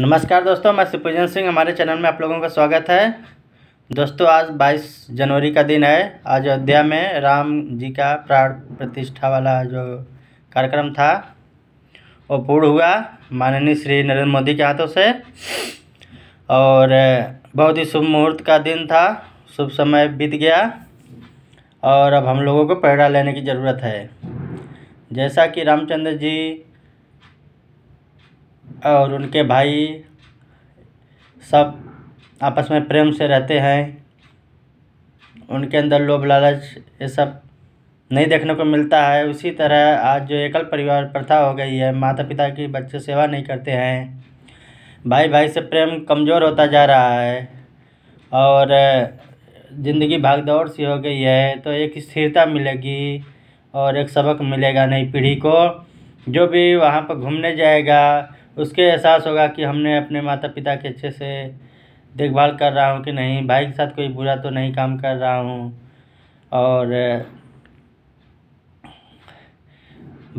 नमस्कार दोस्तों मैं सुपूजन सिंह हमारे चैनल में आप लोगों का स्वागत है दोस्तों आज 22 जनवरी का दिन है आज अयोध्या में राम जी का प्राण प्रतिष्ठा वाला जो कार्यक्रम था वो पूर्ण हुआ माननीय श्री नरेंद्र मोदी के हाथों से और बहुत ही शुभ मुहूर्त का दिन था शुभ समय बीत गया और अब हम लोगों को प्रेरणा लेने की ज़रूरत है जैसा कि रामचंद्र जी और उनके भाई सब आपस में प्रेम से रहते हैं उनके अंदर लोभ लालच ये सब नहीं देखने को मिलता है उसी तरह आज जो एकल परिवार प्रथा हो गई है माता पिता की बच्चे सेवा नहीं करते हैं भाई भाई से प्रेम कमज़ोर होता जा रहा है और ज़िंदगी भागदौड़ सी हो गई है तो एक स्थिरता मिलेगी और एक सबक मिलेगा नई पीढ़ी को जो भी वहाँ पर घूमने जाएगा उसके एहसास होगा कि हमने अपने माता पिता के अच्छे से देखभाल कर रहा हूँ कि नहीं भाई के साथ कोई बुरा तो नहीं काम कर रहा हूँ और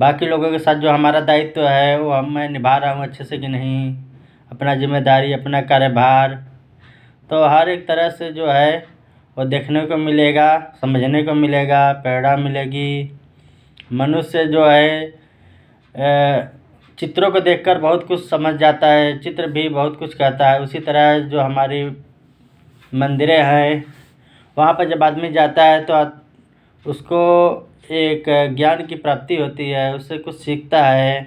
बाकी लोगों के साथ जो हमारा दायित्व तो है वो हम मैं निभा रहा हूँ अच्छे से कि नहीं अपना जिम्मेदारी अपना कार्यभार तो हर एक तरह से जो है वो देखने को मिलेगा समझने को मिलेगा प्रेरणा मिलेगी मनुष्य जो है ए, चित्रों को देखकर बहुत कुछ समझ जाता है चित्र भी बहुत कुछ कहता है उसी तरह जो हमारी मंदिरें हैं वहाँ पर जब आदमी जाता है तो उसको एक ज्ञान की प्राप्ति होती है उससे कुछ सीखता है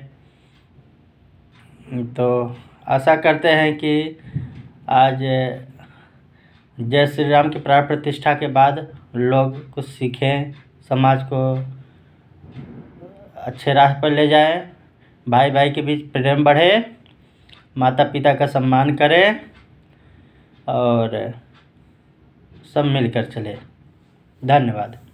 तो आशा करते हैं कि आज जय श्री राम की प्राण प्रतिष्ठा के बाद लोग कुछ सीखें समाज को अच्छे राह पर ले जाएं भाई भाई के बीच प्रेम बढ़े माता पिता का सम्मान करें और सब मिलकर चले धन्यवाद